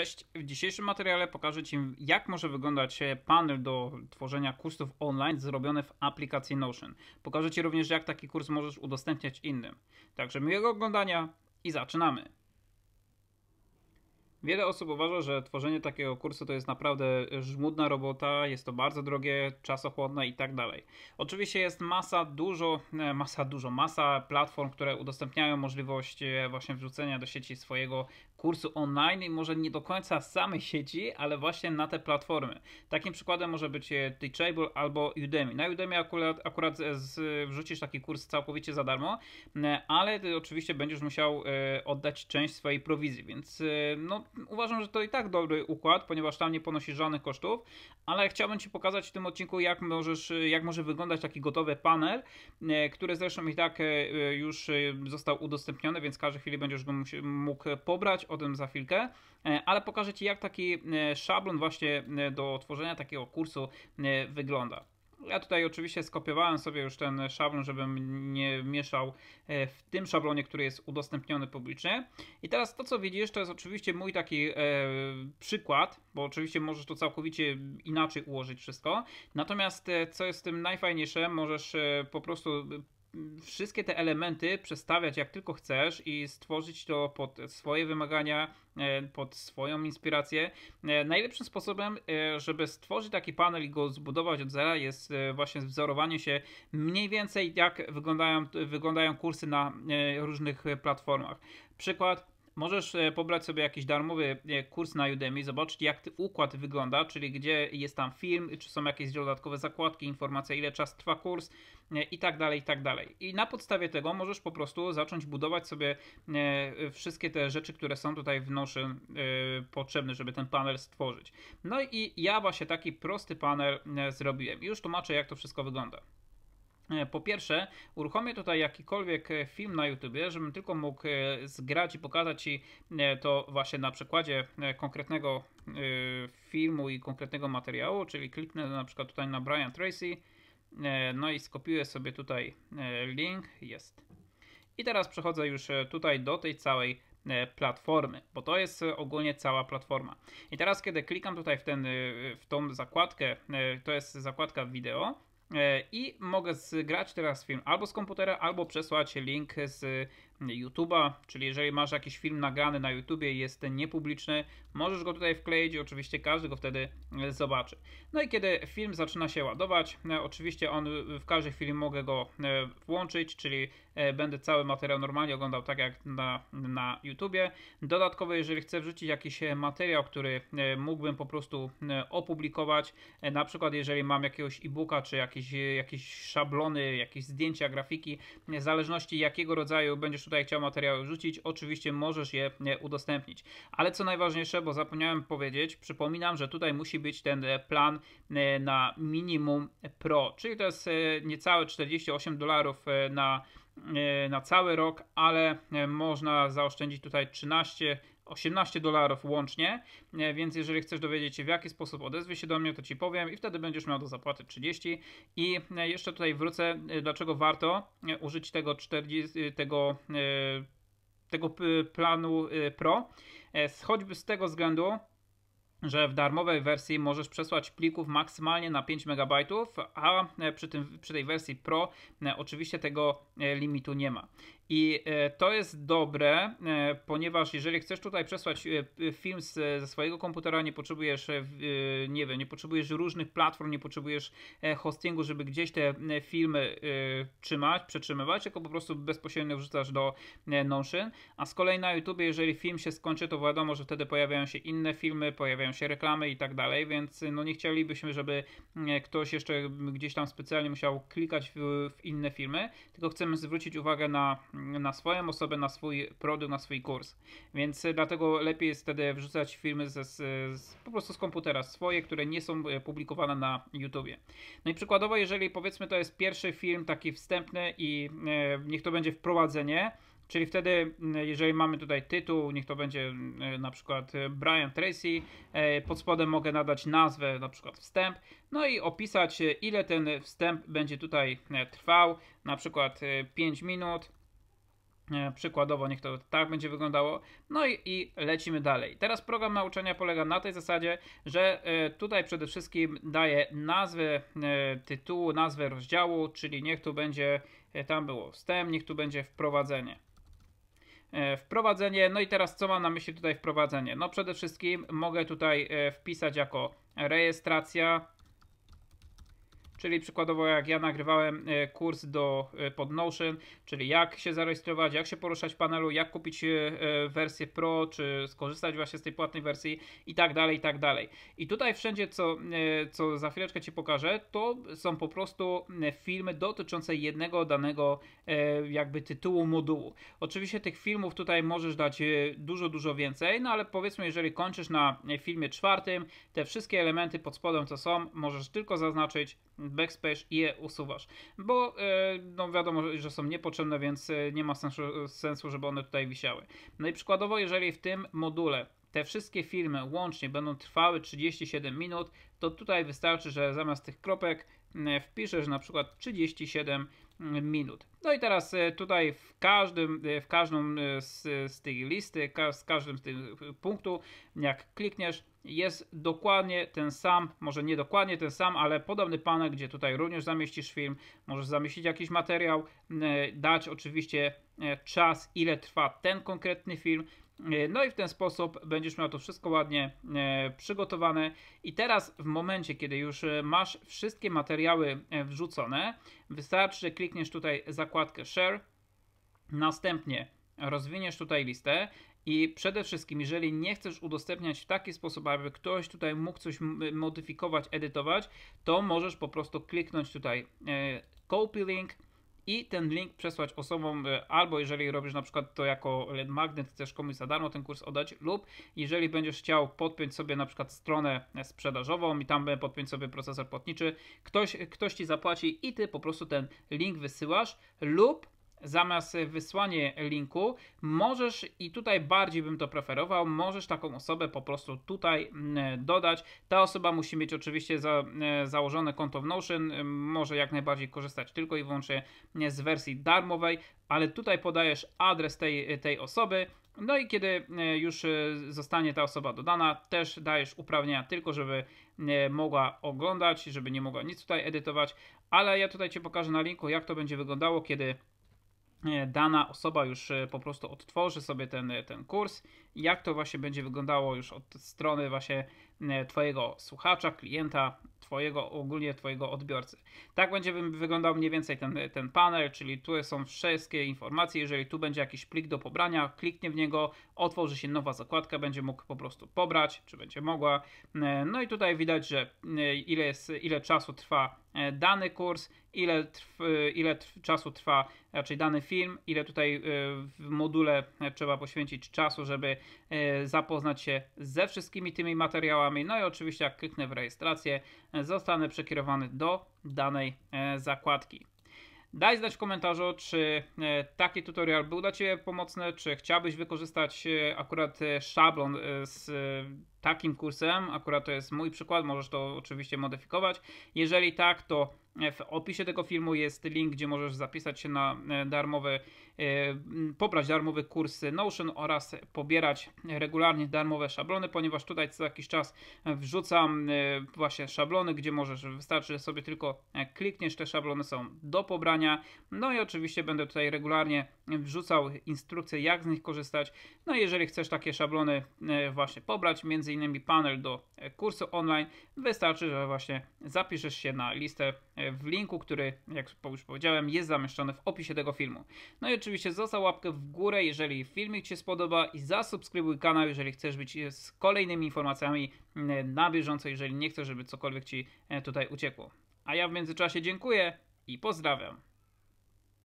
Cześć, w dzisiejszym materiale pokażę Ci jak może wyglądać panel do tworzenia kursów online zrobiony w aplikacji Notion. Pokażę Ci również jak taki kurs możesz udostępniać innym. Także miłego oglądania i zaczynamy! Wiele osób uważa, że tworzenie takiego kursu to jest naprawdę żmudna robota, jest to bardzo drogie, czasochłodne i tak dalej. Oczywiście jest masa, dużo, e, masa, dużo, masa platform, które udostępniają możliwość e, właśnie wrzucenia do sieci swojego kursu online i może nie do końca z samej sieci, ale właśnie na te platformy. Takim przykładem może być e, Teachable albo Udemy. Na Udemy akurat, akurat e, z, wrzucisz taki kurs całkowicie za darmo, ale ty oczywiście będziesz musiał e, oddać część swojej prowizji, więc no, uważam, że to i tak dobry układ, ponieważ tam nie ponosisz żadnych kosztów, ale chciałbym Ci pokazać w tym odcinku, jak, możesz, jak może wyglądać taki gotowy panel, który zresztą i tak już został udostępniony, więc każdej chwili będziesz go mógł pobrać o tym za chwilkę, e, ale pokażę Ci, jak taki e, szablon właśnie e, do tworzenia takiego kursu wygląda. Ja tutaj oczywiście skopiowałem sobie już ten szablon, żebym nie mieszał w tym szablonie, który jest udostępniony publicznie. I teraz to, co widzisz, to jest oczywiście mój taki e, przykład, bo oczywiście możesz to całkowicie inaczej ułożyć wszystko. Natomiast co jest tym najfajniejsze, możesz po prostu wszystkie te elementy przestawiać jak tylko chcesz i stworzyć to pod swoje wymagania, e, pod swoją inspirację. E, najlepszym sposobem, e, żeby stworzyć taki panel i go zbudować od zera, jest właśnie wzorowanie się mniej więcej jak wyglądają, wyglądają kursy na różnych platformach. Przykład Możesz e, pobrać sobie jakiś darmowy e, kurs na Udemy, zobaczyć jak układ wygląda, czyli gdzie jest tam film, czy są jakieś dodatkowe zakładki, informacja ile czas trwa kurs e, i tak dalej, i tak dalej. I na podstawie tego możesz po prostu zacząć budować sobie wszystkie te rzeczy, które są tutaj w Notion potrzebne, żeby ten panel stworzyć. No i ja właśnie taki prosty panel zrobiłem. Już tłumaczę jak to wszystko wygląda. E, po pierwsze, uruchomię tutaj jakikolwiek e, film na YouTubie, żebym tylko mógł e, zgrać i pokazać Ci to właśnie na przykładzie konkretnego filmu i konkretnego materiału, czyli kliknę na przykład tutaj na Brian Tracy, no i skopiuję sobie tutaj link, jest. I teraz przechodzę już tutaj do tej całej platformy, bo to jest ogólnie cała platforma. I teraz kiedy klikam tutaj w, ten, w tą zakładkę, to jest zakładka wideo, E, i mogę zgrać teraz film albo z komputera, albo przesłać link z YouTube'a, czyli jeżeli masz jakiś film nagrany na YouTubie i jest niepubliczny, możesz go tutaj wkleić, oczywiście każdy go wtedy zobaczy. No i kiedy film zaczyna się ładować, e, oczywiście on w każdej chwili mogę go e, włączyć, czyli E, będę cały materiał normalnie oglądał tak jak na, na YouTubie. Dodatkowo, jeżeli chcę wrzucić jakiś e, materiał, który e, mógłbym po prostu opublikować, na przykład jeżeli mam jakiegoś e-booka, czy jakieś, jakieś szablony, jakieś zdjęcia, grafiki, w zależności jakiego rodzaju będziesz tutaj chciał materiały wrzucić, oczywiście możesz je udostępnić. Ale co najważniejsze, bo zapomniałem powiedzieć, przypominam, że tutaj musi być ten plan na minimum pro, czyli to jest niecałe 48 dolarów na E, na cały rok, ale e, można zaoszczędzić tutaj 13 18 dolarów łącznie, e, więc jeżeli chcesz dowiedzieć się w jaki sposób odezwie się do mnie, to Ci powiem i wtedy będziesz miał do zapłaty 30. I jeszcze tutaj wrócę, dlaczego warto użyć tego 40, tego, tego planu Pro, choćby z tego względu, że w darmowej wersji możesz przesłać plików maksymalnie na 5 MB, a przy, tym, przy tej wersji Pro e, oczywiście tego e, limitu nie ma. I e, to jest dobre, e, ponieważ jeżeli chcesz tutaj przesłać e, film z, ze swojego komputera, nie potrzebujesz, nie wiem, nie potrzebujesz różnych platform, nie potrzebujesz hostingu, żeby gdzieś te filmy trzymać, przetrzymywać, tylko po prostu bezpośrednio wrzucasz do Notion. A z kolei na YouTube, jeżeli film się skończy, to wiadomo, że wtedy pojawiają się inne filmy, pojawiają się reklamy i tak dalej, więc no nie chcielibyśmy, żeby ktoś jeszcze gdzieś tam specjalnie musiał klikać w inne filmy, tylko chcemy zwrócić uwagę na na swoją osobę, na swój produkt, na swój kurs. Więc y, dlatego lepiej jest wtedy wrzucać filmy ze, z, po prostu z komputera, swoje, które nie są y, publikowane na YouTubie. No i przykładowo, jeżeli powiedzmy to jest pierwszy film taki wstępny i y, niech to będzie wprowadzenie, Czyli wtedy, jeżeli mamy tutaj tytuł, niech to będzie na przykład Brian Tracy, pod spodem mogę nadać nazwę, na przykład wstęp, no i opisać, ile ten wstęp będzie tutaj trwał, na przykład 5 minut, Przykładowo, niech to tak będzie wyglądało. No i, i, lecimy dalej. Teraz program nauczania polega na tej zasadzie, że e, tutaj przede wszystkim daję nazwy e, tytułu, nazwę rozdziału, czyli niech tu będzie e, tam było wstęp, niech tu będzie wprowadzenie. Wprowadzenie, no i teraz co mam na myśli tutaj wprowadzenie? No przede wszystkim mogę tutaj wpisać jako rejestracja Czyli przykładowo jak ja nagrywałem e, kurs do e, pod Notion, czyli jak się zarejestrować, jak się poruszać w panelu, jak kupić e, wersję Pro, czy skorzystać właśnie z tej płatnej wersji i tak dalej, i tak dalej. I tutaj wszędzie, co, co za chwileczkę Ci pokażę, to są po prostu filmy dotyczące jednego danego jakby tytułu modułu. Oczywiście tych filmów tutaj możesz dać dużo, dużo więcej, no ale powiedzmy, jeżeli kończysz na filmie czwartym, te wszystkie elementy pod spodem, co są, możesz tylko zaznaczyć backspace i je usuwasz, bo e, no wiadomo, że są niepotrzebne, więc e, nie ma sensu, sensu, żeby one tutaj wisiały. No i przykładowo, jeżeli w tym module te wszystkie filmy łącznie będą trwały 37 minut, to tutaj wystarczy, że zamiast tych kropek e, wpiszesz na przykład 37 minut minut. No i teraz e, tutaj w każdym, e, w każdą e, z, z tej listy, z każdym z tych punktów, jak klikniesz, jest dokładnie ten sam, może nie dokładnie ten sam, ale podobny panel, gdzie tutaj również zamieścisz film, możesz zamieścić jakiś materiał, dać oczywiście E, czas, ile trwa ten konkretny film. E, no i w ten sposób będziesz miał to wszystko ładnie e, przygotowane. I teraz, w momencie, kiedy już masz wszystkie materiały wrzucone, wystarczy, że klikniesz tutaj zakładkę Share, następnie rozwiniesz tutaj listę. I przede wszystkim, jeżeli nie chcesz udostępniać w taki sposób, aby ktoś tutaj mógł coś modyfikować, edytować, to możesz po prostu kliknąć tutaj Copy Link i ten link przesłać osobom, e, albo jeżeli robisz na przykład to jako LED magnet, chcesz komuś za darmo ten kurs oddać, lub jeżeli będziesz chciał podpiąć sobie na przykład stronę sprzedażową i tam podpiąć sobie procesor płatniczy, ktoś, ktoś ci zapłaci i ty po prostu ten link wysyłasz, lub zamiast wysłanie linku, możesz i tutaj bardziej bym to preferował, możesz taką osobę po prostu tutaj mm, dodać. Ta osoba musi mieć oczywiście za, e, założone konto w Notion, e, może jak najbardziej korzystać tylko i wyłącznie z wersji darmowej, ale tutaj podajesz adres tej, tej osoby. No i kiedy e, już zostanie ta osoba dodana, też dajesz uprawnienia tylko, żeby mogła oglądać, żeby nie mogła nic tutaj edytować, ale ja tutaj Ci pokażę na linku, jak to będzie wyglądało, kiedy E, dana osoba już e, po prostu odtworzy sobie ten, e, ten kurs, jak to właśnie będzie wyglądało już od strony właśnie Twojego słuchacza, klienta, Twojego, ogólnie Twojego odbiorcy. Tak będzie wyglądał mniej więcej ten, ten panel, czyli tu są wszystkie informacje, jeżeli tu będzie jakiś plik do pobrania, kliknie w niego, otworzy się nowa zakładka, będzie mógł po prostu pobrać, czy będzie mogła. No i tutaj widać, że ile, jest, ile czasu trwa dany kurs, ile, trw, ile trw, czasu trwa raczej dany film, ile tutaj e, w module trzeba poświęcić czasu, żeby e, zapoznać się ze wszystkimi tymi materiałami. No i oczywiście jak kliknę w rejestrację, e, zostanę przekierowany do danej zakładki. Daj znać w komentarzu, czy e, taki tutorial był dla Ciebie pomocny, czy chciałbyś wykorzystać e, akurat e, szablon z takim kursem. Akurat to jest mój przykład, możesz to oczywiście modyfikować. Jeżeli tak, to w opisie tego filmu jest link, gdzie możesz zapisać się na darmowy E, pobrać darmowy kurs Notion oraz pobierać regularnie darmowe szablony, ponieważ tutaj co jakiś czas wrzucam e, właśnie szablony, gdzie możesz, wystarczy sobie tylko klikniesz, te szablony są do pobrania. No i oczywiście będę tutaj regularnie wrzucał instrukcję, jak z nich korzystać. No i jeżeli chcesz takie szablony e, właśnie pobrać, między innymi panel do e, kursu online, wystarczy, że właśnie zapiszesz się na listę e, w linku, który, jak już powiedziałem, jest zamieszczony w opisie tego filmu. No i oczywiście zostaw łapkę w górę, jeżeli filmik Ci się spodoba i zasubskrybuj kanał, jeżeli chcesz być z kolejnymi informacjami na bieżąco, jeżeli nie chcesz, żeby cokolwiek Ci tutaj uciekło. A ja w międzyczasie dziękuję i pozdrawiam.